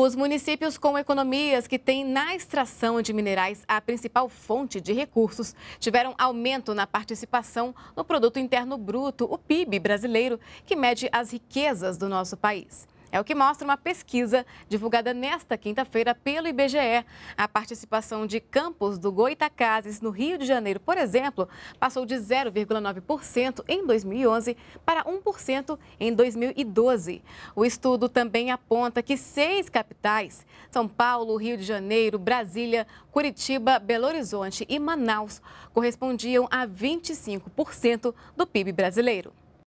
Os municípios com economias que têm na extração de minerais a principal fonte de recursos tiveram aumento na participação no Produto Interno Bruto, o PIB brasileiro, que mede as riquezas do nosso país. É o que mostra uma pesquisa divulgada nesta quinta-feira pelo IBGE. A participação de campos do Goitacazes no Rio de Janeiro, por exemplo, passou de 0,9% em 2011 para 1% em 2012. O estudo também aponta que seis capitais, São Paulo, Rio de Janeiro, Brasília, Curitiba, Belo Horizonte e Manaus, correspondiam a 25% do PIB brasileiro.